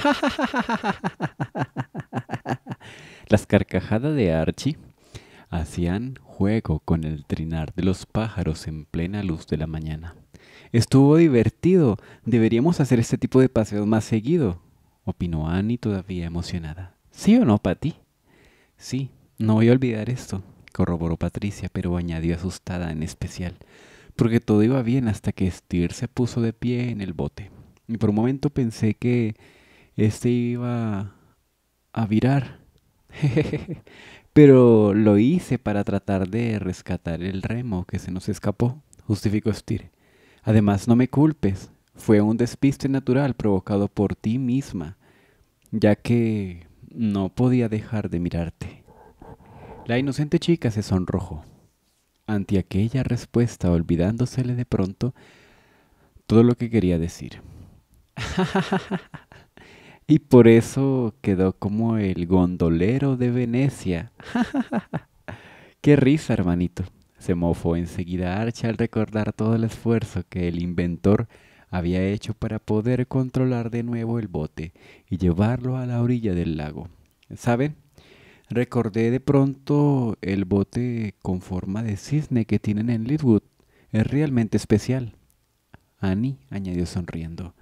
Las carcajadas de Archie hacían juego con el trinar de los pájaros en plena luz de la mañana. Estuvo divertido. Deberíamos hacer este tipo de paseos más seguido, opinó Annie todavía emocionada. ¿Sí o no, Patty? Sí, no voy a olvidar esto, corroboró Patricia, pero añadió asustada en especial, porque todo iba bien hasta que Steer se puso de pie en el bote. Y por un momento pensé que este iba a virar. Pero lo hice para tratar de rescatar el remo que se nos escapó, justificó Estir. Además, no me culpes, fue un despiste natural provocado por ti misma, ya que no podía dejar de mirarte. La inocente chica se sonrojó. Ante aquella respuesta, olvidándosele de pronto todo lo que quería decir. Y por eso quedó como el gondolero de Venecia. ¡Qué risa, hermanito! Se mofó enseguida Archa al recordar todo el esfuerzo que el inventor había hecho para poder controlar de nuevo el bote y llevarlo a la orilla del lago. ¿Saben? Recordé de pronto el bote con forma de cisne que tienen en Lidwood. Es realmente especial. Annie añadió sonriendo.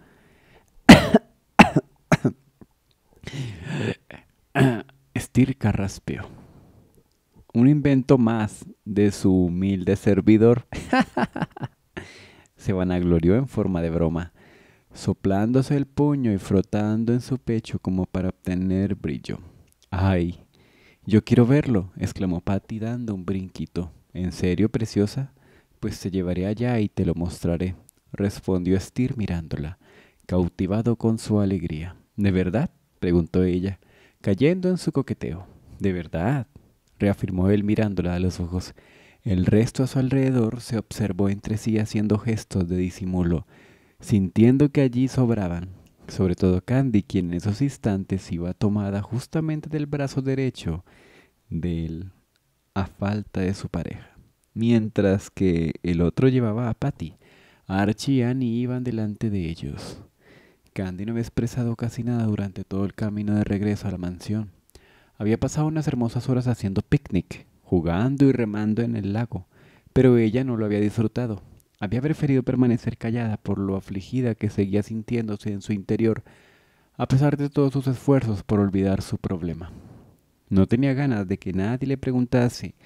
Estir carraspeó. Un invento más de su humilde servidor. Se vanaglorió en forma de broma, soplándose el puño y frotando en su pecho como para obtener brillo. ¡Ay! Yo quiero verlo, exclamó Patty dando un brinquito. ¿En serio, preciosa? Pues te llevaré allá y te lo mostraré, respondió estir mirándola, cautivado con su alegría. ¿De verdad? preguntó ella, cayendo en su coqueteo. ¿De verdad? reafirmó él mirándola a los ojos. El resto a su alrededor se observó entre sí haciendo gestos de disimulo, sintiendo que allí sobraban, sobre todo Candy, quien en esos instantes iba tomada justamente del brazo derecho de él, a falta de su pareja, mientras que el otro llevaba a Patty. Archie y Annie iban delante de ellos. Candy no había expresado casi nada durante todo el camino de regreso a la mansión. Había pasado unas hermosas horas haciendo picnic, jugando y remando en el lago, pero ella no lo había disfrutado. Había preferido permanecer callada por lo afligida que seguía sintiéndose en su interior, a pesar de todos sus esfuerzos por olvidar su problema. No tenía ganas de que nadie le preguntase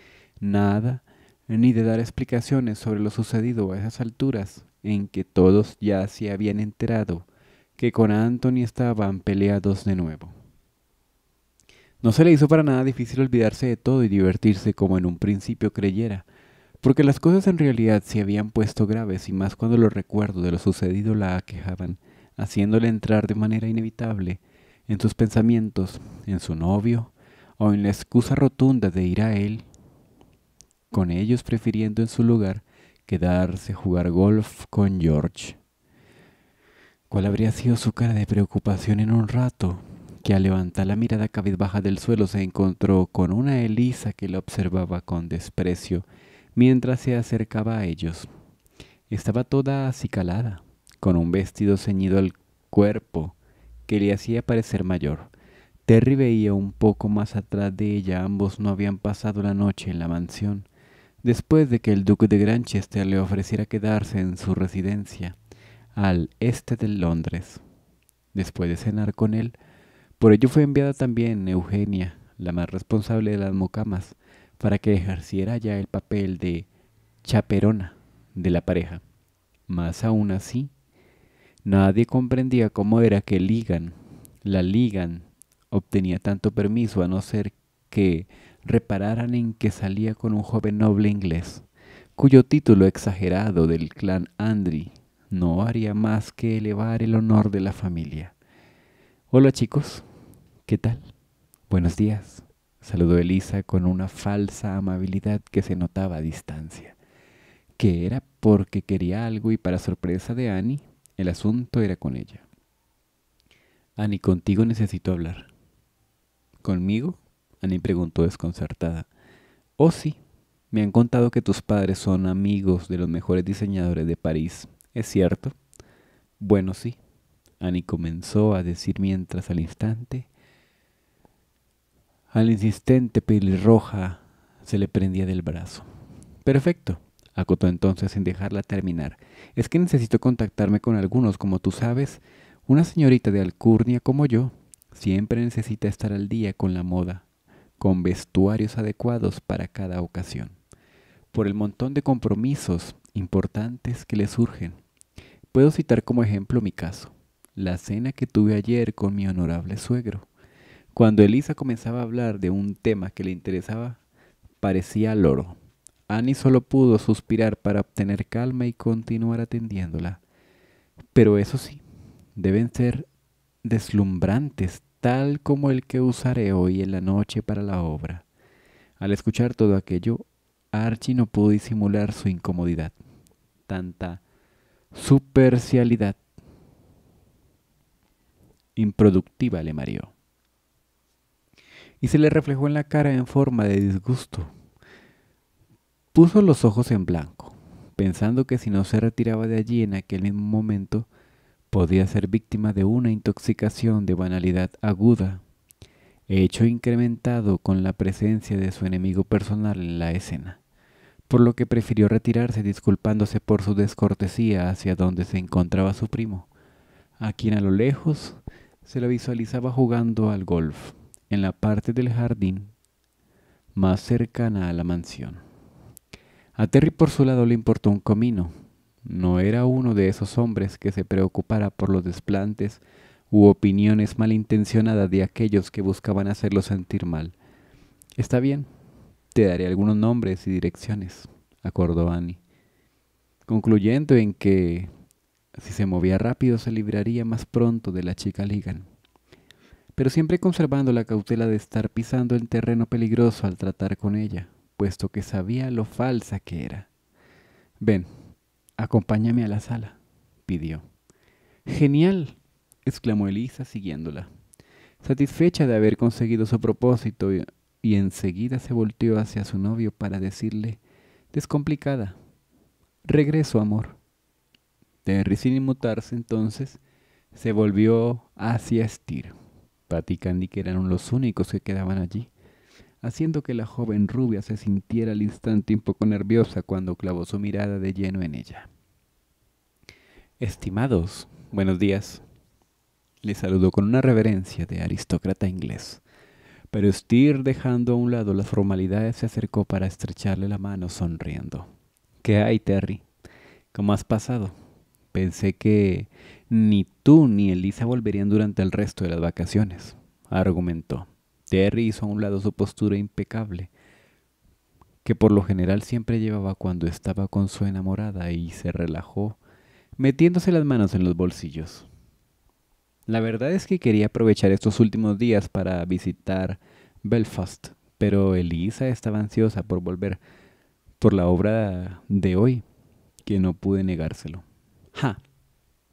nada, ni de dar explicaciones sobre lo sucedido a esas alturas en que todos ya se habían enterado que con Anthony estaban peleados de nuevo. No se le hizo para nada difícil olvidarse de todo y divertirse como en un principio creyera, porque las cosas en realidad se habían puesto graves y más cuando los recuerdos de lo sucedido la aquejaban, haciéndole entrar de manera inevitable en sus pensamientos, en su novio, o en la excusa rotunda de ir a él, con ellos prefiriendo en su lugar quedarse a jugar golf con George. ¿Cuál habría sido su cara de preocupación en un rato? que al levantar la mirada cabizbaja del suelo se encontró con una Elisa que la observaba con desprecio mientras se acercaba a ellos. Estaba toda acicalada, con un vestido ceñido al cuerpo que le hacía parecer mayor. Terry veía un poco más atrás de ella, ambos no habían pasado la noche en la mansión, después de que el duque de Granchester le ofreciera quedarse en su residencia al este de Londres. Después de cenar con él, por ello fue enviada también Eugenia, la más responsable de las mocamas, para que ejerciera ya el papel de chaperona de la pareja. Más aún así, nadie comprendía cómo era que Ligan, la Ligan, obtenía tanto permiso a no ser que repararan en que salía con un joven noble inglés, cuyo título exagerado del clan Andry no haría más que elevar el honor de la familia. Hola chicos, ¿qué tal? Buenos días, saludó Elisa con una falsa amabilidad que se notaba a distancia, que era porque quería algo y para sorpresa de Annie, el asunto era con ella. Annie, contigo necesito hablar. ¿Conmigo? Annie preguntó desconcertada. Oh sí, me han contado que tus padres son amigos de los mejores diseñadores de París. Es cierto. Bueno, sí. Annie comenzó a decir mientras al instante. Al insistente pelirroja se le prendía del brazo. Perfecto, acotó entonces sin dejarla terminar. Es que necesito contactarme con algunos, como tú sabes. Una señorita de alcurnia como yo siempre necesita estar al día con la moda, con vestuarios adecuados para cada ocasión, por el montón de compromisos importantes que le surgen. Puedo citar como ejemplo mi caso, la cena que tuve ayer con mi honorable suegro. Cuando Elisa comenzaba a hablar de un tema que le interesaba, parecía loro. Annie solo pudo suspirar para obtener calma y continuar atendiéndola. Pero eso sí, deben ser deslumbrantes, tal como el que usaré hoy en la noche para la obra. Al escuchar todo aquello, Archie no pudo disimular su incomodidad. Tanta Supercialidad. Improductiva le mareó. Y se le reflejó en la cara en forma de disgusto. Puso los ojos en blanco, pensando que si no se retiraba de allí en aquel mismo momento, podía ser víctima de una intoxicación de banalidad aguda, hecho incrementado con la presencia de su enemigo personal en la escena por lo que prefirió retirarse disculpándose por su descortesía hacia donde se encontraba su primo, a quien a lo lejos se lo visualizaba jugando al golf en la parte del jardín más cercana a la mansión. A Terry por su lado le importó un comino. No era uno de esos hombres que se preocupara por los desplantes u opiniones malintencionadas de aquellos que buscaban hacerlo sentir mal. Está bien, te daré algunos nombres y direcciones, acordó Annie, concluyendo en que si se movía rápido se libraría más pronto de la chica Ligan, pero siempre conservando la cautela de estar pisando el terreno peligroso al tratar con ella, puesto que sabía lo falsa que era. Ven, acompáñame a la sala, pidió. Genial, exclamó Elisa siguiéndola. Satisfecha de haber conseguido su propósito y enseguida se volteó hacia su novio para decirle, descomplicada, regreso amor. Terry sin inmutarse entonces se volvió hacia Estir Pat y Candy que eran los únicos que quedaban allí, haciendo que la joven rubia se sintiera al instante un poco nerviosa cuando clavó su mirada de lleno en ella. Estimados, buenos días. Le saludó con una reverencia de aristócrata inglés. Pero Stir, dejando a un lado las formalidades, se acercó para estrecharle la mano sonriendo. ¿Qué hay, Terry? ¿Cómo has pasado? Pensé que ni tú ni Elisa volverían durante el resto de las vacaciones, argumentó. Terry hizo a un lado su postura impecable, que por lo general siempre llevaba cuando estaba con su enamorada, y se relajó, metiéndose las manos en los bolsillos. La verdad es que quería aprovechar estos últimos días para visitar Belfast, pero Elisa estaba ansiosa por volver por la obra de hoy, que no pude negárselo. ¡Ja!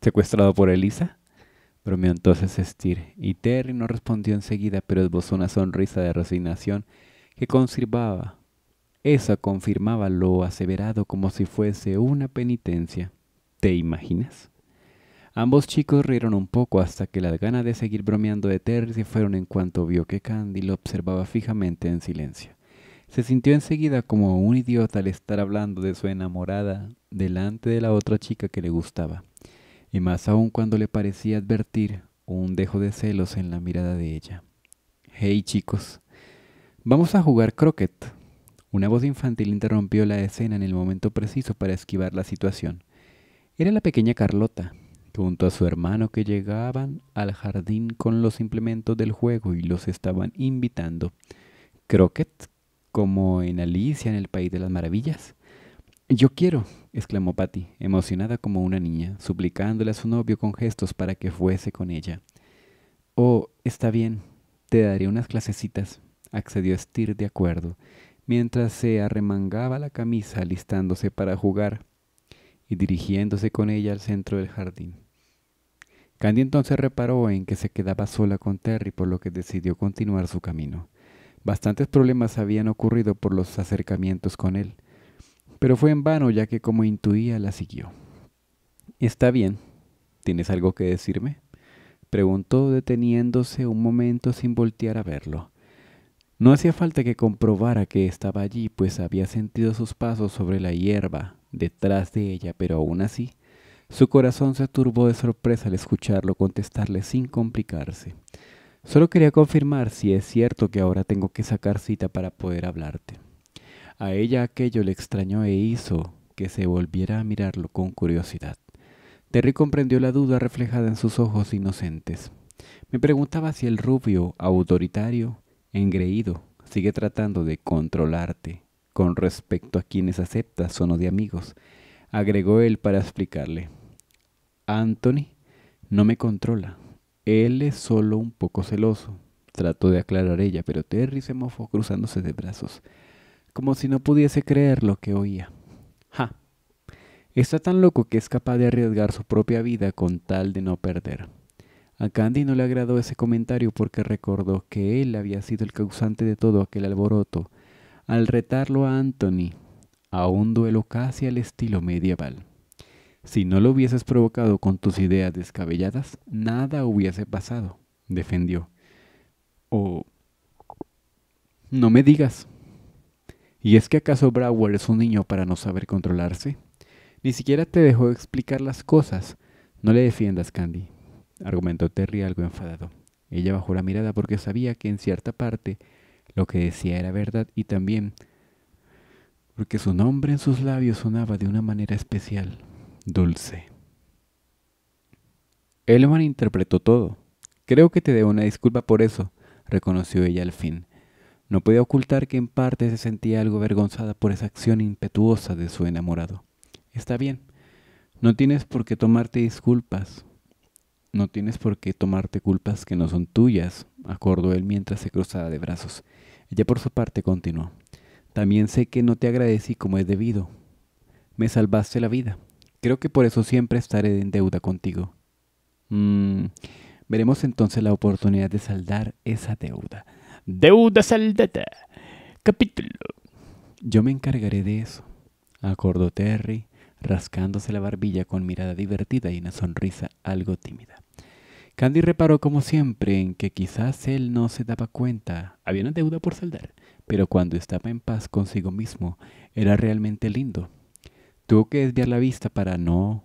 ¿Secuestrado por Elisa? bromeó entonces estir y Terry no respondió enseguida, pero esbozó una sonrisa de resignación que conservaba. Esa confirmaba lo aseverado como si fuese una penitencia. ¿Te imaginas? Ambos chicos rieron un poco hasta que las ganas de seguir bromeando de Terry se fueron en cuanto vio que Candy lo observaba fijamente en silencio. Se sintió enseguida como un idiota al estar hablando de su enamorada delante de la otra chica que le gustaba, y más aún cuando le parecía advertir un dejo de celos en la mirada de ella. Hey chicos, vamos a jugar croquet. Una voz infantil interrumpió la escena en el momento preciso para esquivar la situación. Era la pequeña Carlota, junto a su hermano que llegaban al jardín con los implementos del juego y los estaban invitando. Croquet, como en Alicia en el País de las Maravillas. Yo quiero, exclamó Patty, emocionada como una niña, suplicándole a su novio con gestos para que fuese con ella. Oh, está bien, te daré unas clasecitas, accedió Stir de acuerdo, mientras se arremangaba la camisa alistándose para jugar y dirigiéndose con ella al centro del jardín. Candy entonces reparó en que se quedaba sola con Terry, por lo que decidió continuar su camino. Bastantes problemas habían ocurrido por los acercamientos con él, pero fue en vano ya que como intuía la siguió. Está bien, ¿tienes algo que decirme? preguntó deteniéndose un momento sin voltear a verlo. No hacía falta que comprobara que estaba allí, pues había sentido sus pasos sobre la hierba detrás de ella, pero aún así, su corazón se turbó de sorpresa al escucharlo contestarle sin complicarse. Solo quería confirmar si es cierto que ahora tengo que sacar cita para poder hablarte. A ella aquello le extrañó e hizo que se volviera a mirarlo con curiosidad. Terry comprendió la duda reflejada en sus ojos inocentes. Me preguntaba si el rubio, autoritario, engreído, sigue tratando de controlarte con respecto a quienes acepta son de amigos, agregó él para explicarle. Anthony no me controla. Él es solo un poco celoso. Trató de aclarar ella, pero Terry se mofó cruzándose de brazos, como si no pudiese creer lo que oía. ¡Ja! Está tan loco que es capaz de arriesgar su propia vida con tal de no perder. A Candy no le agradó ese comentario porque recordó que él había sido el causante de todo aquel alboroto al retarlo a Anthony a un duelo casi al estilo medieval. Si no lo hubieses provocado con tus ideas descabelladas, nada hubiese pasado, defendió. O... no me digas. ¿Y es que acaso Brower es un niño para no saber controlarse? Ni siquiera te dejó explicar las cosas. No le defiendas, Candy, argumentó Terry algo enfadado. Ella bajó la mirada porque sabía que en cierta parte lo que decía era verdad y también porque su nombre en sus labios sonaba de una manera especial, dulce. Elman interpretó todo. Creo que te debo una disculpa por eso, reconoció ella al fin. No podía ocultar que en parte se sentía algo avergonzada por esa acción impetuosa de su enamorado. Está bien, no tienes por qué tomarte disculpas. No tienes por qué tomarte culpas que no son tuyas, acordó él mientras se cruzaba de brazos. Ella por su parte continuó. También sé que no te agradecí como es debido. Me salvaste la vida. Creo que por eso siempre estaré en deuda contigo. Mm, veremos entonces la oportunidad de saldar esa deuda. Deuda saldada. Capítulo. Yo me encargaré de eso, acordó Terry rascándose la barbilla con mirada divertida y una sonrisa algo tímida. Candy reparó como siempre en que quizás él no se daba cuenta, había una deuda por saldar, pero cuando estaba en paz consigo mismo era realmente lindo. Tuvo que desviar la vista para no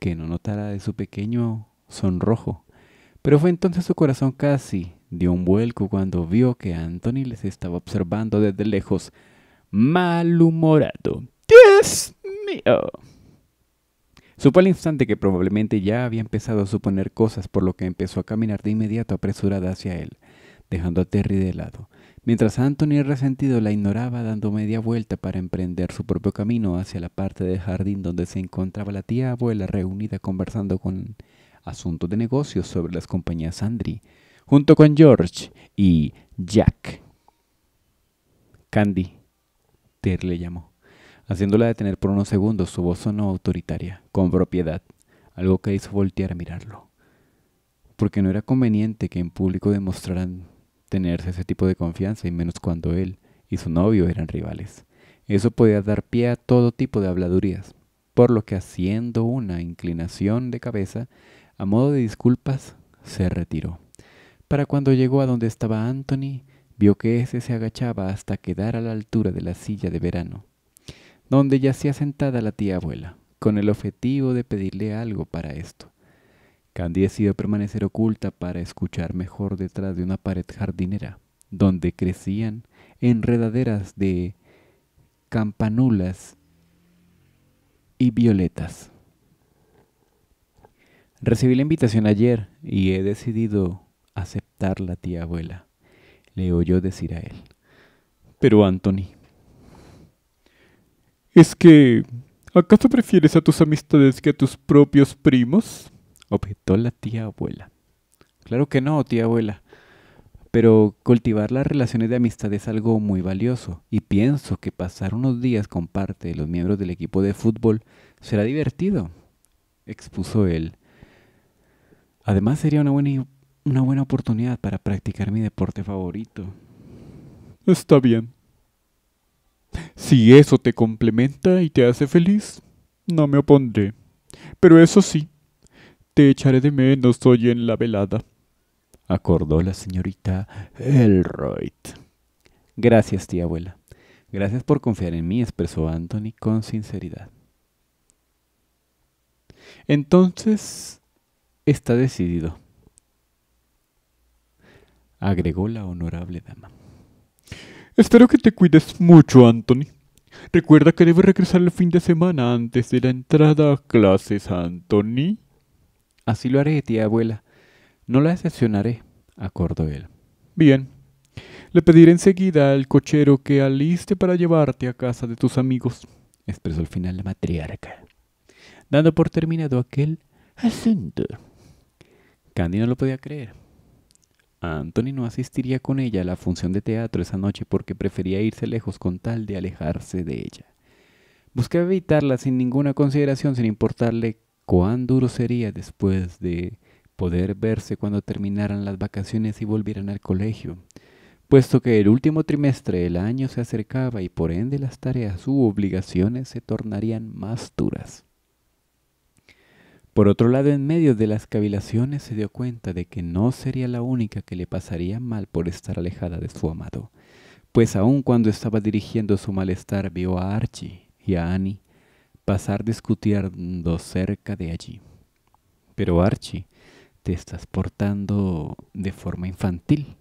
que no notara de su pequeño sonrojo, pero fue entonces su corazón casi dio un vuelco cuando vio que Anthony les estaba observando desde lejos, malhumorado. Dios mío. Supo al instante que probablemente ya había empezado a suponer cosas, por lo que empezó a caminar de inmediato apresurada hacia él, dejando a Terry de lado, mientras Anthony resentido la ignoraba dando media vuelta para emprender su propio camino hacia la parte del jardín donde se encontraba la tía abuela reunida conversando con asuntos de negocios sobre las compañías Andri, junto con George y Jack. Candy, Terry le llamó haciéndola detener por unos segundos su voz sonó autoritaria, con propiedad, algo que hizo voltear a mirarlo. Porque no era conveniente que en público demostraran tenerse ese tipo de confianza, y menos cuando él y su novio eran rivales. Eso podía dar pie a todo tipo de habladurías, por lo que haciendo una inclinación de cabeza, a modo de disculpas, se retiró. Para cuando llegó a donde estaba Anthony, vio que ese se agachaba hasta quedar a la altura de la silla de verano donde ya se ha sentada la tía abuela, con el objetivo de pedirle algo para esto. Candy decidió permanecer oculta para escuchar mejor detrás de una pared jardinera, donde crecían enredaderas de campanulas y violetas. Recibí la invitación ayer y he decidido aceptar la tía abuela, le oyó decir a él. Pero Anthony, es que, ¿acaso prefieres a tus amistades que a tus propios primos? objetó la tía abuela. Claro que no, tía abuela. Pero cultivar las relaciones de amistad es algo muy valioso y pienso que pasar unos días con parte de los miembros del equipo de fútbol será divertido, expuso él. Además sería una buena, una buena oportunidad para practicar mi deporte favorito. Está bien, si eso te complementa y te hace feliz, no me opondré. Pero eso sí, te echaré de menos hoy en la velada. Acordó la señorita Elroyd. Gracias, tía abuela. Gracias por confiar en mí, expresó Anthony con sinceridad. Entonces, está decidido, agregó la honorable dama. Espero que te cuides mucho, Anthony. Recuerda que debes regresar el fin de semana antes de la entrada a clases, Anthony. Así lo haré, tía abuela. No la decepcionaré, acordó él. Bien. Le pediré enseguida al cochero que aliste para llevarte a casa de tus amigos, expresó al final la matriarca, dando por terminado aquel asunto. Candy no lo podía creer. Anthony no asistiría con ella a la función de teatro esa noche porque prefería irse lejos con tal de alejarse de ella. Buscaba evitarla sin ninguna consideración, sin importarle cuán duro sería después de poder verse cuando terminaran las vacaciones y volvieran al colegio, puesto que el último trimestre del año se acercaba y por ende las tareas u obligaciones se tornarían más duras. Por otro lado, en medio de las cavilaciones se dio cuenta de que no sería la única que le pasaría mal por estar alejada de su amado, pues aun cuando estaba dirigiendo su malestar vio a Archie y a Annie pasar discutiendo cerca de allí. Pero Archie, te estás portando de forma infantil.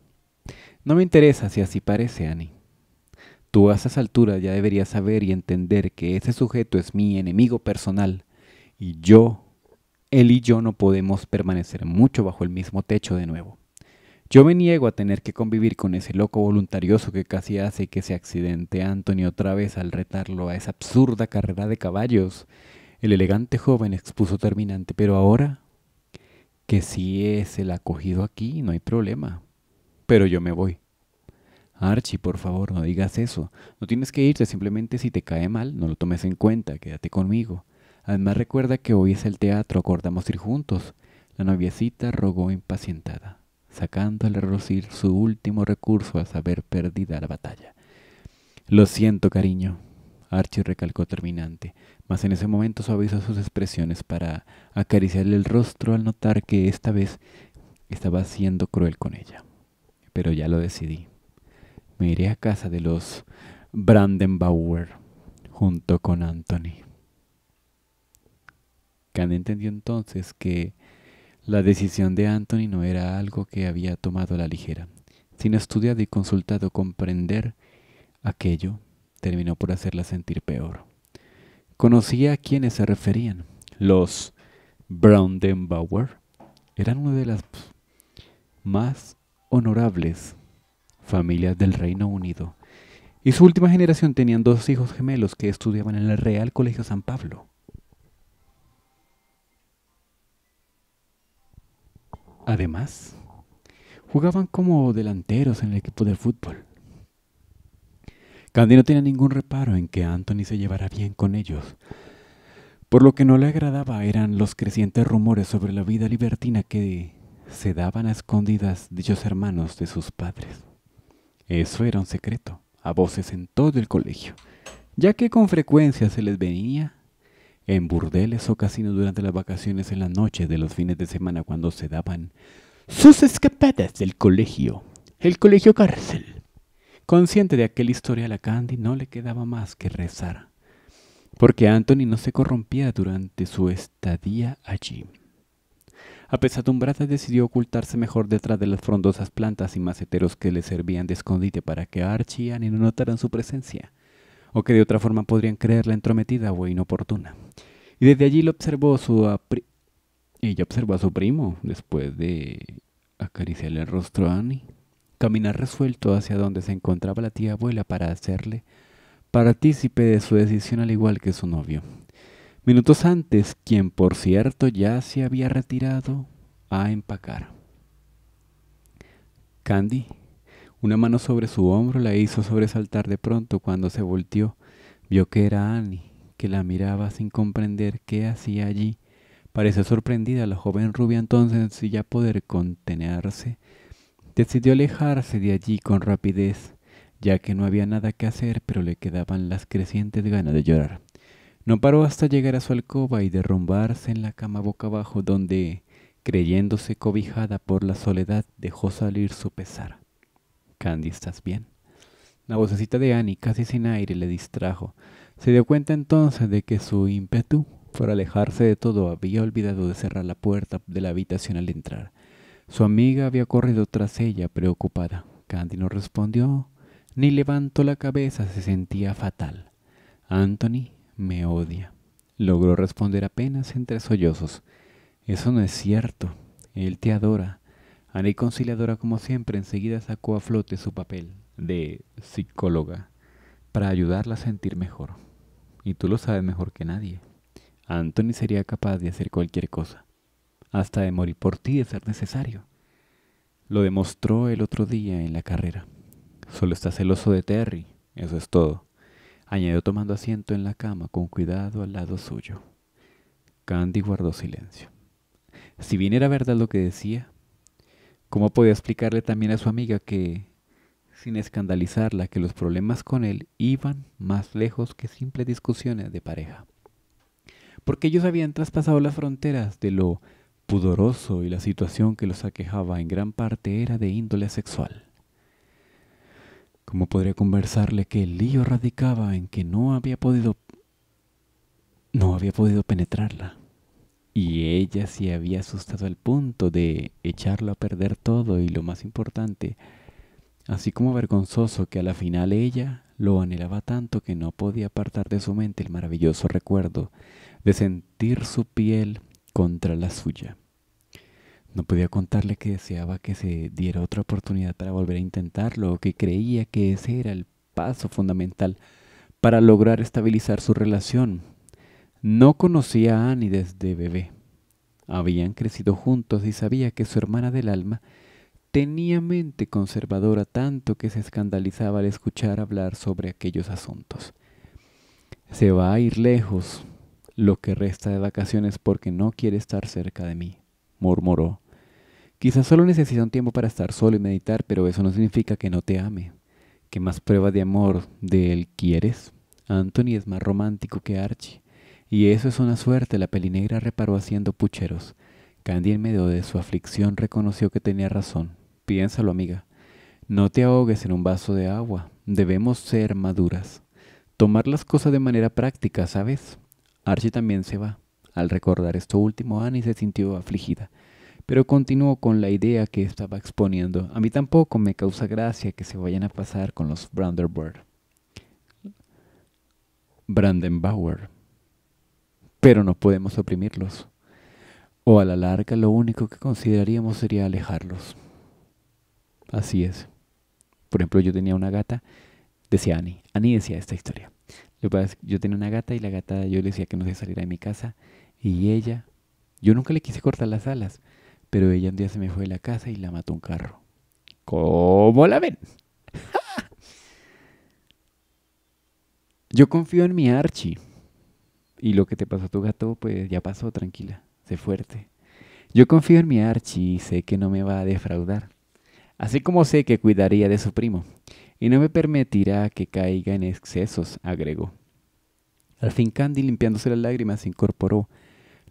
No me interesa si así parece, Annie. Tú a esas alturas ya deberías saber y entender que ese sujeto es mi enemigo personal y yo él y yo no podemos permanecer mucho bajo el mismo techo de nuevo. Yo me niego a tener que convivir con ese loco voluntarioso que casi hace que se accidente Anthony otra vez al retarlo a esa absurda carrera de caballos. El elegante joven expuso terminante, pero ahora que si es el acogido aquí, no hay problema. Pero yo me voy. Archie, por favor, no digas eso. No tienes que irte, simplemente si te cae mal, no lo tomes en cuenta, quédate conmigo. Además recuerda que hoy es el teatro, acordamos ir juntos. La noviecita rogó impacientada, sacando al rocir su último recurso a saber perdida la batalla. Lo siento, cariño, Archie recalcó terminante, mas en ese momento suavizó sus expresiones para acariciarle el rostro al notar que esta vez estaba siendo cruel con ella. Pero ya lo decidí. Me iré a casa de los Brandenbauer junto con Anthony. Kane entendió entonces que la decisión de Anthony no era algo que había tomado a la ligera. Sin estudiar y consultado comprender aquello, terminó por hacerla sentir peor. Conocía a quienes se referían. Los Brandenbauer eran una de las más honorables familias del Reino Unido. Y su última generación tenían dos hijos gemelos que estudiaban en el Real Colegio San Pablo. Además, jugaban como delanteros en el equipo de fútbol. Candy no tenía ningún reparo en que Anthony se llevara bien con ellos. Por lo que no le agradaba eran los crecientes rumores sobre la vida libertina que se daban a escondidas dichos hermanos de sus padres. Eso era un secreto, a voces en todo el colegio, ya que con frecuencia se les venía en burdeles o casinos durante las vacaciones en la noche de los fines de semana cuando se daban sus escapadas del colegio, el colegio cárcel. Consciente de aquella historia a Candy no le quedaba más que rezar, porque Anthony no se corrompía durante su estadía allí. Apesadumbrada decidió ocultarse mejor detrás de las frondosas plantas y maceteros que le servían de escondite para que Archie y Annie no notaran su presencia o que de otra forma podrían creerla entrometida o inoportuna. Y desde allí lo observó su ella observó a su primo, después de acariciarle el rostro a Annie, caminar resuelto hacia donde se encontraba la tía abuela para hacerle partícipe de su decisión al igual que su novio. Minutos antes, quien por cierto ya se había retirado a empacar. Candy una mano sobre su hombro la hizo sobresaltar de pronto cuando se volteó. Vio que era Annie, que la miraba sin comprender qué hacía allí. Pareció sorprendida la joven rubia entonces, sin ya poder contenerse, decidió alejarse de allí con rapidez, ya que no había nada que hacer, pero le quedaban las crecientes ganas de llorar. No paró hasta llegar a su alcoba y derrumbarse en la cama boca abajo, donde, creyéndose cobijada por la soledad, dejó salir su pesar. Candy, ¿estás bien? La vocecita de Annie, casi sin aire, le distrajo. Se dio cuenta entonces de que su ímpetu por alejarse de todo había olvidado de cerrar la puerta de la habitación al entrar. Su amiga había corrido tras ella, preocupada. Candy no respondió, ni levantó la cabeza, se sentía fatal. Anthony me odia. Logró responder apenas entre sollozos. Eso no es cierto. Él te adora. Annie Conciliadora, como siempre, enseguida sacó a flote su papel de psicóloga para ayudarla a sentir mejor. Y tú lo sabes mejor que nadie. Anthony sería capaz de hacer cualquier cosa, hasta de morir por ti de ser necesario. Lo demostró el otro día en la carrera. Solo está celoso de Terry, eso es todo. Añadió tomando asiento en la cama con cuidado al lado suyo. Candy guardó silencio. Si bien era verdad lo que decía, ¿Cómo podía explicarle también a su amiga que, sin escandalizarla, que los problemas con él iban más lejos que simples discusiones de pareja? Porque ellos habían traspasado las fronteras de lo pudoroso y la situación que los aquejaba en gran parte era de índole sexual. ¿Cómo podría conversarle que el lío radicaba en que no había podido no había podido penetrarla? Y ella se había asustado al punto de echarlo a perder todo y lo más importante, así como vergonzoso que a la final ella lo anhelaba tanto que no podía apartar de su mente el maravilloso recuerdo de sentir su piel contra la suya. No podía contarle que deseaba que se diera otra oportunidad para volver a intentarlo o que creía que ese era el paso fundamental para lograr estabilizar su relación no conocía a Annie desde bebé. Habían crecido juntos y sabía que su hermana del alma tenía mente conservadora tanto que se escandalizaba al escuchar hablar sobre aquellos asuntos. Se va a ir lejos lo que resta de vacaciones porque no quiere estar cerca de mí, murmuró. Quizás solo necesita un tiempo para estar solo y meditar, pero eso no significa que no te ame. ¿Qué más prueba de amor de él quieres? Anthony es más romántico que Archie. Y eso es una suerte, la pelinegra reparó haciendo pucheros. Candy en medio de su aflicción reconoció que tenía razón. Piénsalo, amiga. No te ahogues en un vaso de agua. Debemos ser maduras. Tomar las cosas de manera práctica, ¿sabes? Archie también se va. Al recordar esto último, Annie se sintió afligida, pero continuó con la idea que estaba exponiendo. A mí tampoco me causa gracia que se vayan a pasar con los Brandenburg. Brandenbauer pero no podemos oprimirlos. O a la larga lo único que consideraríamos sería alejarlos. Así es. Por ejemplo, yo tenía una gata, decía Annie. Annie decía esta historia. Yo tenía una gata y la gata yo le decía que no se saliera de mi casa y ella, yo nunca le quise cortar las alas, pero ella un día se me fue de la casa y la mató un carro. ¿Cómo la ven? yo confío en mi Archie. Y lo que te pasó a tu gato, pues ya pasó, tranquila, sé fuerte. Yo confío en mi Archie y sé que no me va a defraudar. Así como sé que cuidaría de su primo, y no me permitirá que caiga en excesos, agregó. Al fin Candy, limpiándose las lágrimas, se incorporó.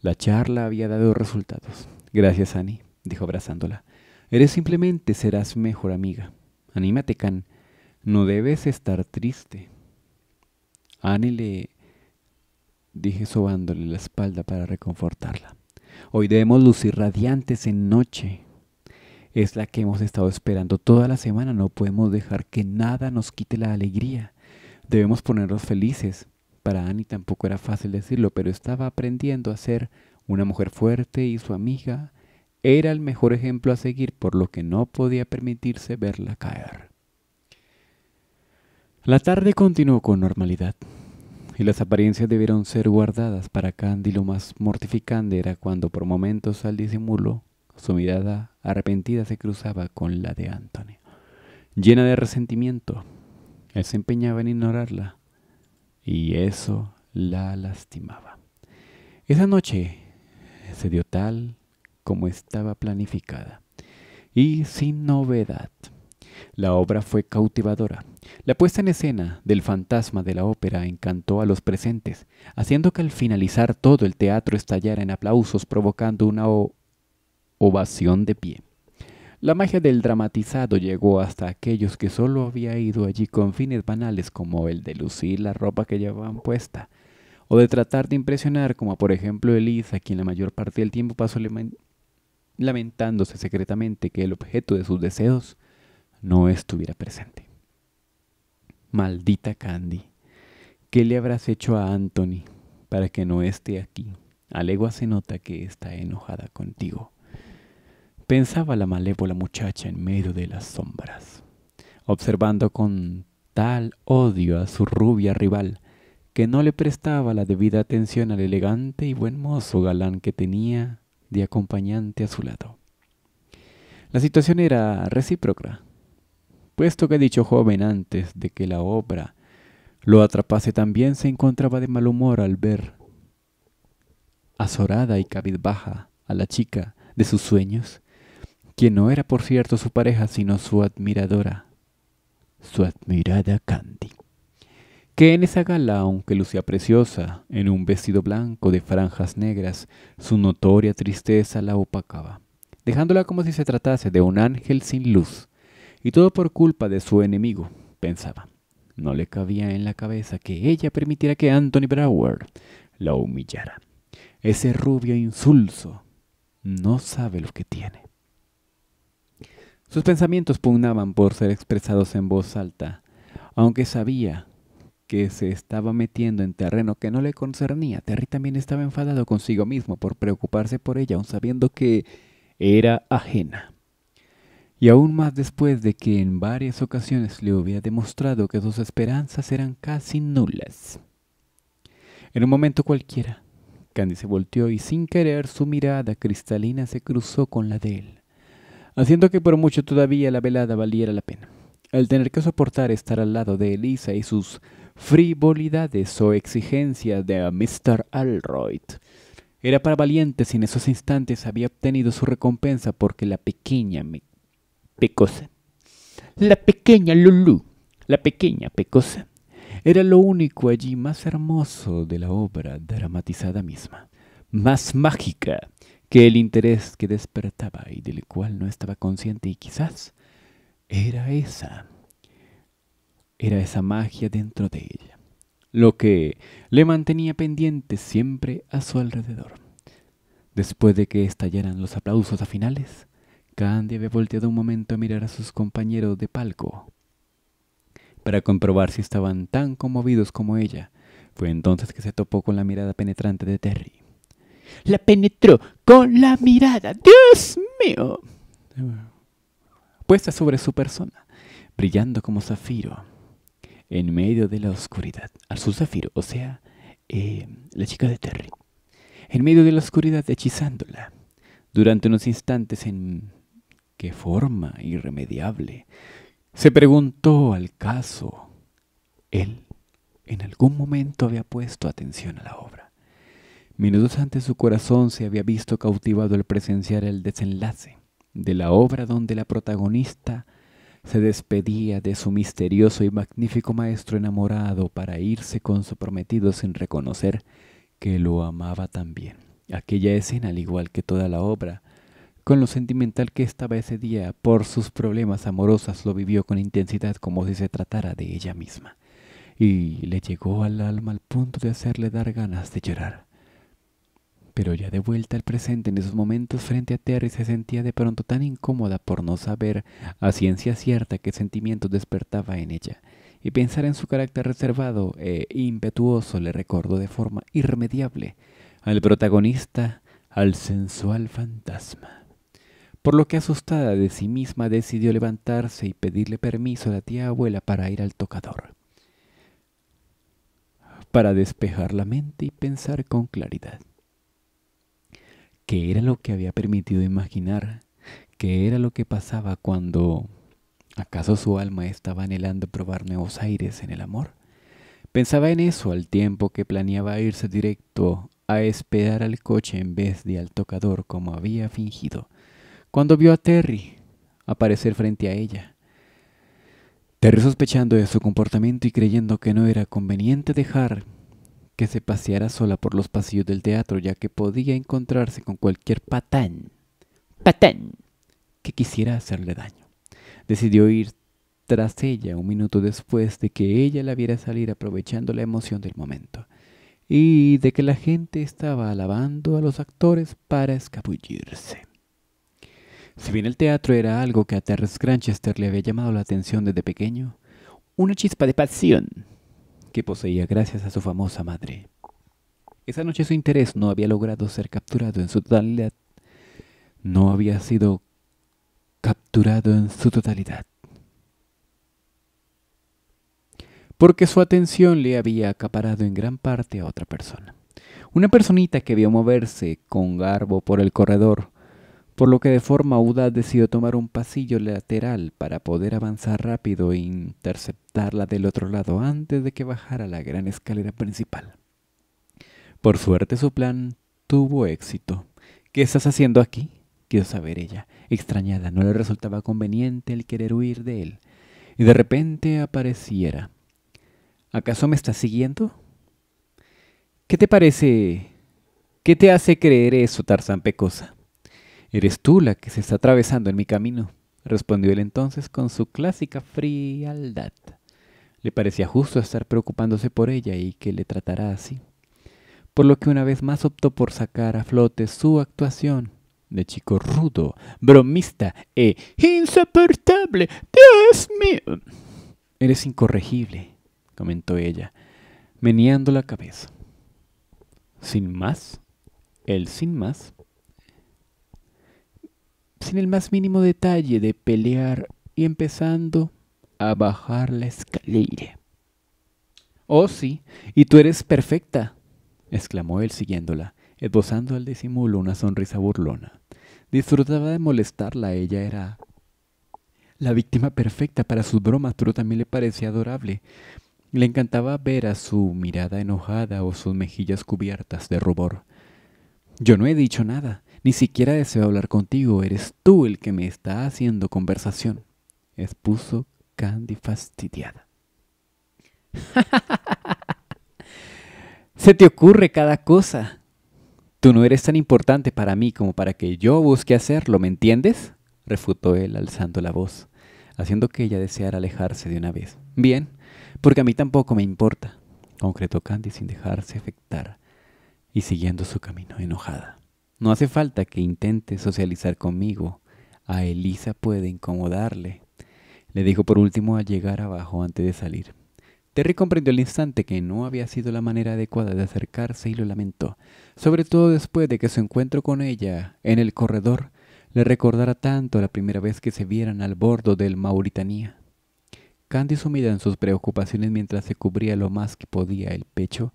La charla había dado resultados. Gracias, Annie, dijo abrazándola. Eres simplemente serás mejor amiga. Anímate, Can. No debes estar triste. Annie le dije sobándole la espalda para reconfortarla. Hoy debemos lucir radiantes en noche. Es la que hemos estado esperando toda la semana. No podemos dejar que nada nos quite la alegría. Debemos ponernos felices. Para Annie tampoco era fácil decirlo, pero estaba aprendiendo a ser una mujer fuerte y su amiga era el mejor ejemplo a seguir, por lo que no podía permitirse verla caer. La tarde continuó con normalidad las apariencias debieron ser guardadas para Candy. Lo más mortificante era cuando por momentos al disimulo su mirada arrepentida se cruzaba con la de antonio Llena de resentimiento, él se empeñaba en ignorarla y eso la lastimaba. Esa noche se dio tal como estaba planificada y sin novedad. La obra fue cautivadora. La puesta en escena del fantasma de la ópera encantó a los presentes, haciendo que al finalizar todo el teatro estallara en aplausos provocando una ovación de pie. La magia del dramatizado llegó hasta aquellos que solo había ido allí con fines banales como el de lucir la ropa que llevaban puesta, o de tratar de impresionar como por ejemplo Elisa, quien la mayor parte del tiempo pasó lamentándose secretamente que el objeto de sus deseos no estuviera presente. Maldita Candy, ¿qué le habrás hecho a Anthony para que no esté aquí? Alegua se nota que está enojada contigo. Pensaba la malévola muchacha en medio de las sombras, observando con tal odio a su rubia rival que no le prestaba la debida atención al elegante y buen mozo galán que tenía de acompañante a su lado. La situación era recíproca puesto que dicho joven antes de que la obra lo atrapase también se encontraba de mal humor al ver azorada y cabizbaja a la chica de sus sueños, quien no era por cierto su pareja sino su admiradora, su admirada Candy, que en esa gala, aunque lucía preciosa, en un vestido blanco de franjas negras, su notoria tristeza la opacaba, dejándola como si se tratase de un ángel sin luz, y todo por culpa de su enemigo, pensaba. No le cabía en la cabeza que ella permitiera que Anthony Brower la humillara. Ese rubio insulso no sabe lo que tiene. Sus pensamientos pugnaban por ser expresados en voz alta, aunque sabía que se estaba metiendo en terreno que no le concernía. Terry también estaba enfadado consigo mismo por preocuparse por ella, aun sabiendo que era ajena y aún más después de que en varias ocasiones le hubiera demostrado que sus esperanzas eran casi nulas. En un momento cualquiera, Candy se volteó y sin querer su mirada cristalina se cruzó con la de él, haciendo que por mucho todavía la velada valiera la pena. al tener que soportar estar al lado de Elisa y sus frivolidades o exigencias de Mr. Alroyd era para valientes si en esos instantes había obtenido su recompensa porque la pequeña pecosa. La pequeña Lulú, la pequeña pecosa, era lo único allí más hermoso de la obra dramatizada misma, más mágica que el interés que despertaba y del cual no estaba consciente y quizás era esa, era esa magia dentro de ella, lo que le mantenía pendiente siempre a su alrededor. Después de que estallaran los aplausos a finales, Andy había volteado un momento a mirar a sus compañeros de palco para comprobar si estaban tan conmovidos como ella. Fue entonces que se topó con la mirada penetrante de Terry. La penetró con la mirada. ¡Dios mío! Puesta sobre su persona, brillando como zafiro, en medio de la oscuridad. al su zafiro, o sea, eh, la chica de Terry. En medio de la oscuridad, hechizándola. Durante unos instantes en qué forma irremediable. Se preguntó al caso. Él en algún momento había puesto atención a la obra. Minutos antes su corazón se había visto cautivado al presenciar el desenlace de la obra donde la protagonista se despedía de su misterioso y magnífico maestro enamorado para irse con su prometido sin reconocer que lo amaba también. Aquella escena, al igual que toda la obra, con lo sentimental que estaba ese día por sus problemas amorosas, lo vivió con intensidad como si se tratara de ella misma, y le llegó al alma al punto de hacerle dar ganas de llorar. Pero ya de vuelta al presente en esos momentos frente a Terry se sentía de pronto tan incómoda por no saber a ciencia cierta qué sentimiento despertaba en ella, y pensar en su carácter reservado e impetuoso le recordó de forma irremediable al protagonista, al sensual fantasma por lo que asustada de sí misma decidió levantarse y pedirle permiso a la tía abuela para ir al tocador, para despejar la mente y pensar con claridad. ¿Qué era lo que había permitido imaginar? ¿Qué era lo que pasaba cuando... ¿Acaso su alma estaba anhelando probar nuevos aires en el amor? Pensaba en eso al tiempo que planeaba irse directo a esperar al coche en vez de al tocador como había fingido cuando vio a Terry aparecer frente a ella. Terry sospechando de su comportamiento y creyendo que no era conveniente dejar que se paseara sola por los pasillos del teatro, ya que podía encontrarse con cualquier patán, patán, que quisiera hacerle daño. Decidió ir tras ella un minuto después de que ella la viera salir aprovechando la emoción del momento y de que la gente estaba alabando a los actores para escabullirse. Si bien el teatro era algo que a Terrence Granchester le había llamado la atención desde pequeño, una chispa de pasión que poseía gracias a su famosa madre. Esa noche su interés no había logrado ser capturado en su totalidad. No había sido capturado en su totalidad. Porque su atención le había acaparado en gran parte a otra persona. Una personita que vio moverse con garbo por el corredor por lo que de forma audaz decidió tomar un pasillo lateral para poder avanzar rápido e interceptarla del otro lado antes de que bajara la gran escalera principal. Por suerte su plan tuvo éxito. ¿Qué estás haciendo aquí? Quiero saber ella. Extrañada, no le resultaba conveniente el querer huir de él. Y de repente apareciera. ¿Acaso me estás siguiendo? ¿Qué te parece? ¿Qué te hace creer eso, Tarzán Pecosa? Eres tú la que se está atravesando en mi camino, respondió él entonces con su clásica frialdad. Le parecía justo estar preocupándose por ella y que le tratara así. Por lo que una vez más optó por sacar a flote su actuación de chico rudo, bromista e insoportable. Dios mío. Eres incorregible, comentó ella, meneando la cabeza. Sin más, él sin más sin el más mínimo detalle de pelear y empezando a bajar la escalera. Oh sí, y tú eres perfecta, exclamó él siguiéndola, esbozando al disimulo una sonrisa burlona. Disfrutaba de molestarla, ella era la víctima perfecta para sus bromas, pero también le parecía adorable. Le encantaba ver a su mirada enojada o sus mejillas cubiertas de rubor. Yo no he dicho nada, ni siquiera deseo hablar contigo, eres tú el que me está haciendo conversación, expuso Candy fastidiada. Se te ocurre cada cosa. Tú no eres tan importante para mí como para que yo busque hacerlo, ¿me entiendes? refutó él alzando la voz, haciendo que ella deseara alejarse de una vez. Bien, porque a mí tampoco me importa, concretó Candy sin dejarse afectar y siguiendo su camino enojada. No hace falta que intente socializar conmigo. A Elisa puede incomodarle. Le dijo por último al llegar abajo antes de salir. Terry comprendió al instante que no había sido la manera adecuada de acercarse y lo lamentó, sobre todo después de que su encuentro con ella en el corredor le recordara tanto la primera vez que se vieran al bordo del Mauritania. Candy, sumida en sus preocupaciones mientras se cubría lo más que podía el pecho,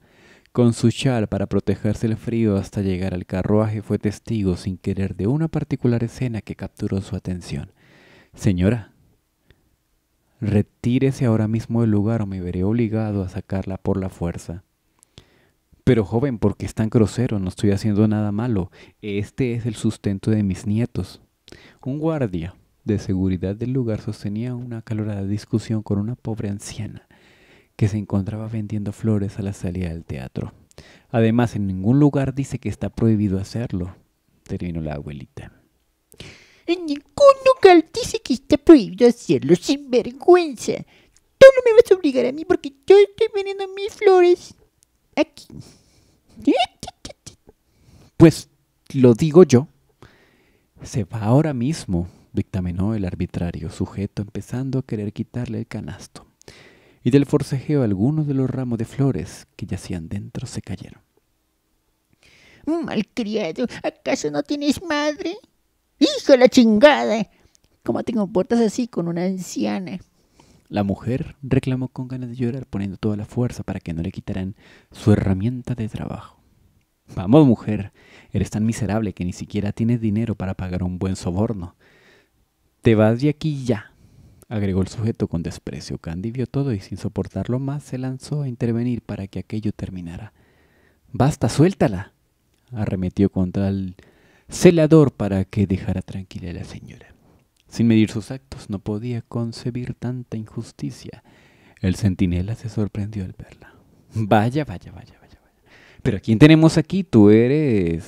con su chal para protegerse del frío hasta llegar al carruaje fue testigo sin querer de una particular escena que capturó su atención. Señora, retírese ahora mismo del lugar o me veré obligado a sacarla por la fuerza. Pero joven, ¿por qué es tan grosero? No estoy haciendo nada malo. Este es el sustento de mis nietos. Un guardia de seguridad del lugar sostenía una acalorada discusión con una pobre anciana que se encontraba vendiendo flores a la salida del teatro. Además, en ningún lugar dice que está prohibido hacerlo, terminó la abuelita. En ningún lugar dice que está prohibido hacerlo, sin vergüenza. Tú no me vas a obligar a mí porque yo estoy vendiendo mis flores aquí. Pues lo digo yo. Se va ahora mismo, dictaminó el arbitrario sujeto, empezando a querer quitarle el canasto y del forcejeo algunos de los ramos de flores que yacían dentro se cayeron. Malcriado, ¿acaso no tienes madre? ¡Hijo de la chingada! ¿Cómo te comportas así con una anciana? La mujer reclamó con ganas de llorar, poniendo toda la fuerza para que no le quitaran su herramienta de trabajo. Vamos, mujer, eres tan miserable que ni siquiera tienes dinero para pagar un buen soborno. Te vas de aquí ya agregó el sujeto con desprecio. Candy vio todo y sin soportarlo más se lanzó a intervenir para que aquello terminara. Basta, suéltala. arremetió contra el celador para que dejara tranquila a la señora. Sin medir sus actos no podía concebir tanta injusticia. El centinela se sorprendió al verla. Vaya, vaya, vaya, vaya, vaya. ¿Pero quién tenemos aquí? ¿Tú eres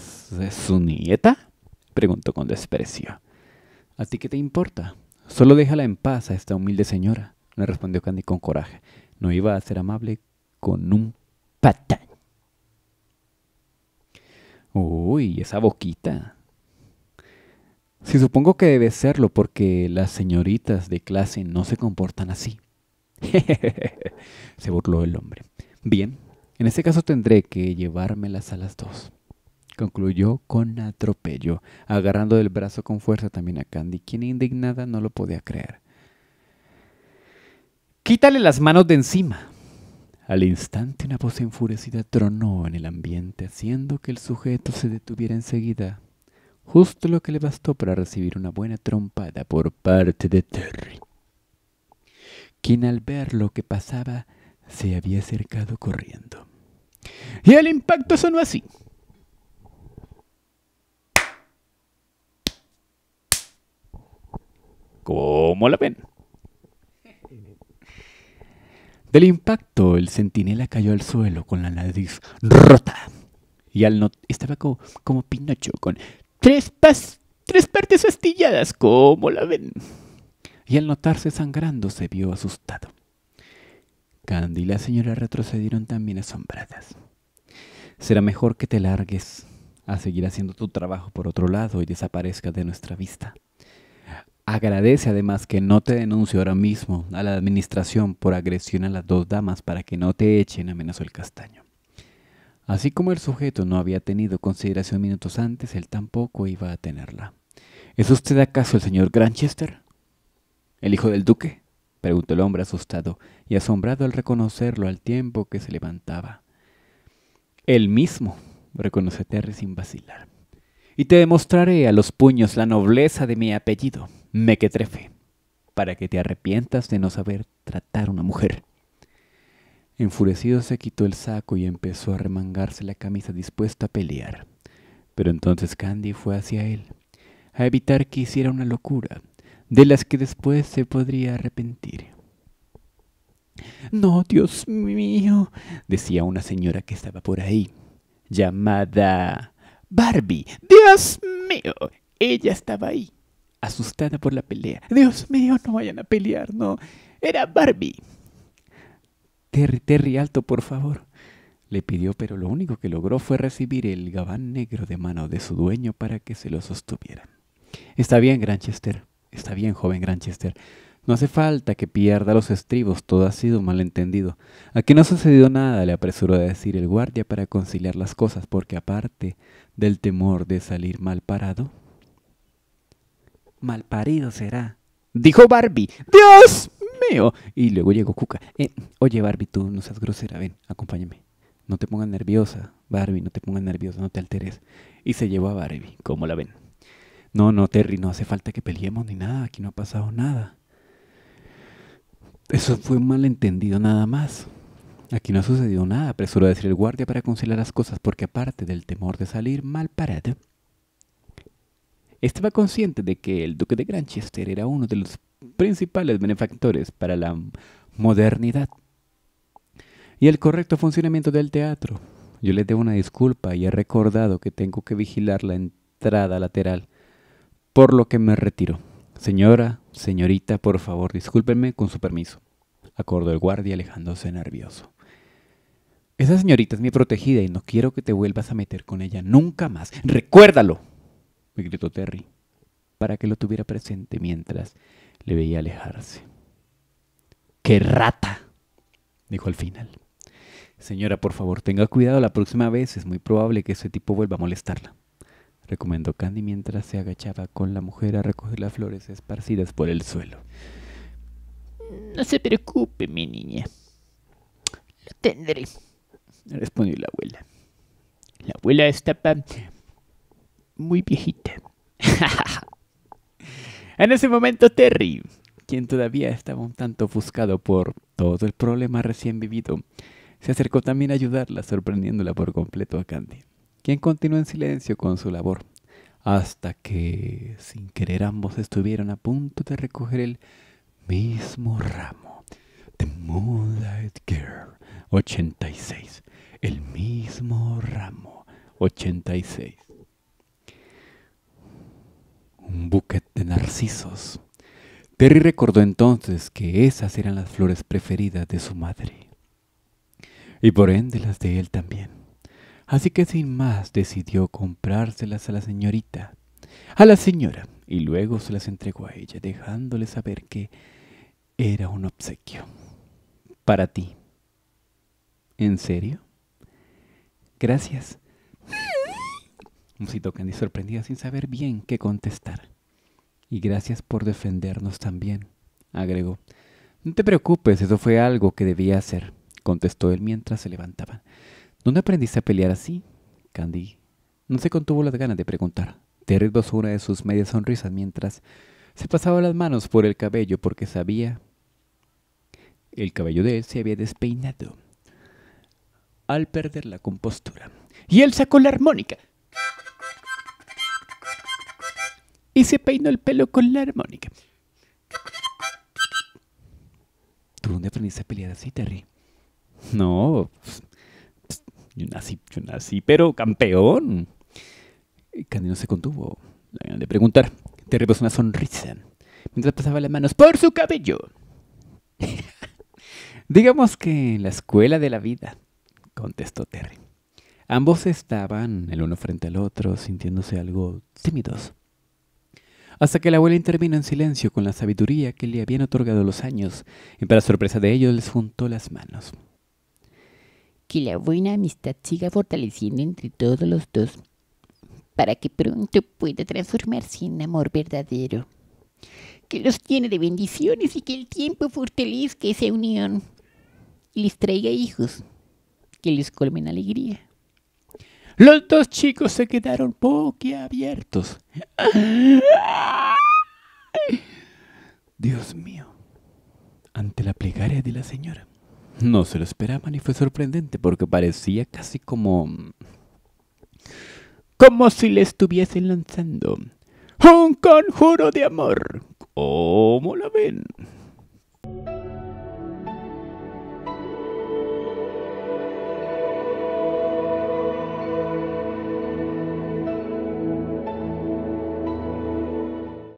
su nieta? preguntó con desprecio. ¿A ti qué te importa? Solo déjala en paz a esta humilde señora, le respondió Candy con coraje. No iba a ser amable con un patán. Uy, esa boquita. Si supongo que debe serlo porque las señoritas de clase no se comportan así. se burló el hombre. Bien, en este caso tendré que llevármelas a las dos concluyó con atropello, agarrando del brazo con fuerza también a Candy, quien indignada no lo podía creer. Quítale las manos de encima. Al instante una voz enfurecida tronó en el ambiente, haciendo que el sujeto se detuviera enseguida, justo lo que le bastó para recibir una buena trompada por parte de Terry, quien al ver lo que pasaba se había acercado corriendo. Y el impacto sonó así. ¿Cómo la ven? Del impacto, el centinela cayó al suelo con la nariz rota. Y al estaba como, Pinocho, con tres, pas tres partes astilladas, —¿Cómo la ven. Y al notarse sangrando, se vio asustado. Candy y la señora retrocedieron también asombradas. Será mejor que te largues a seguir haciendo tu trabajo por otro lado y desaparezca de nuestra vista. Agradece además que no te denuncio ahora mismo a la administración por agresión a las dos damas para que no te echen, amenazó el castaño. Así como el sujeto no había tenido consideración minutos antes, él tampoco iba a tenerla. ¿Es usted acaso el señor Granchester? ¿El hijo del duque? preguntó el hombre asustado y asombrado al reconocerlo al tiempo que se levantaba. El mismo, reconoció Terry sin vacilar. Y te demostraré a los puños la nobleza de mi apellido mequetrefe, para que te arrepientas de no saber tratar a una mujer. Enfurecido se quitó el saco y empezó a remangarse la camisa dispuesto a pelear. Pero entonces Candy fue hacia él, a evitar que hiciera una locura, de las que después se podría arrepentir. No, Dios mío, decía una señora que estaba por ahí, llamada Barbie. Dios mío, ella estaba ahí asustada por la pelea. Dios mío, no vayan a pelear, no. Era Barbie. Terry, Terry, alto, por favor. Le pidió, pero lo único que logró fue recibir el gabán negro de mano de su dueño para que se lo sostuvieran. Está bien, Granchester. Está bien, joven Granchester. No hace falta que pierda los estribos, todo ha sido un malentendido. Aquí no ha sucedido nada, le apresuró a decir el guardia para conciliar las cosas, porque aparte del temor de salir mal parado, malparido será. Dijo Barbie. ¡Dios mío! Y luego llegó Cuca. Eh, oye, Barbie, tú no seas grosera. Ven, acompáñame. No te pongas nerviosa, Barbie. No te pongas nerviosa, no te alteres. Y se llevó a Barbie. ¿Cómo la ven? No, no, Terry, no hace falta que peleemos ni nada. Aquí no ha pasado nada. Eso fue un malentendido nada más. Aquí no ha sucedido nada, apresuró a decir el guardia para conciliar las cosas, porque aparte del temor de salir mal parado, estaba consciente de que el duque de Granchester era uno de los principales benefactores para la modernidad y el correcto funcionamiento del teatro. Yo le debo una disculpa y he recordado que tengo que vigilar la entrada lateral, por lo que me retiro. Señora, señorita, por favor, discúlpenme con su permiso, acordó el guardia alejándose nervioso. Esa señorita es mi protegida y no quiero que te vuelvas a meter con ella nunca más. Recuérdalo me gritó Terry, para que lo tuviera presente mientras le veía alejarse. ¡Qué rata! dijo al final. Señora, por favor, tenga cuidado la próxima vez, es muy probable que ese tipo vuelva a molestarla, recomendó Candy mientras se agachaba con la mujer a recoger las flores esparcidas por el suelo. No se preocupe, mi niña. Lo tendré, respondió la abuela. La abuela está para muy viejita. en ese momento Terry, quien todavía estaba un tanto ofuscado por todo el problema recién vivido, se acercó también a ayudarla, sorprendiéndola por completo a Candy, quien continuó en silencio con su labor, hasta que, sin querer, ambos estuvieron a punto de recoger el mismo ramo de Moonlight Girl 86, el mismo ramo 86 un buquet de narcisos. Terry recordó entonces que esas eran las flores preferidas de su madre, y por ende las de él también. Así que sin más decidió comprárselas a la señorita, a la señora, y luego se las entregó a ella, dejándole saber que era un obsequio. Para ti. ¿En serio? Gracias. Musito Candy sorprendida sin saber bien qué contestar. Y gracias por defendernos también, agregó. No te preocupes, eso fue algo que debía hacer, contestó él mientras se levantaba. ¿Dónde aprendiste a pelear así? Candy no se contuvo las ganas de preguntar. Terry su una de sus medias sonrisas mientras se pasaba las manos por el cabello porque sabía el cabello de él se había despeinado al perder la compostura. Y él sacó la armónica y se peinó el pelo con la armónica. ¿Tú dónde aprendiste a pelear así, Terry? No, yo nací, yo nací, pero campeón. Candy no se contuvo. de preguntar. Terry puso una sonrisa mientras pasaba las manos por su cabello. Digamos que en la escuela de la vida, contestó Terry. Ambos estaban el uno frente al otro, sintiéndose algo tímidos hasta que la abuela intervino en silencio con la sabiduría que le habían otorgado los años, y para sorpresa de ellos les juntó las manos. Que la buena amistad siga fortaleciendo entre todos los dos, para que pronto pueda transformarse en amor verdadero. Que los tiene de bendiciones y que el tiempo fortalezca esa unión y les traiga hijos que les colmen alegría. Los dos chicos se quedaron boquiabiertos. Dios mío. Ante la plegaria de la señora. No se lo esperaban y fue sorprendente porque parecía casi como... Como si le estuviesen lanzando un conjuro de amor. ¿Cómo la ven?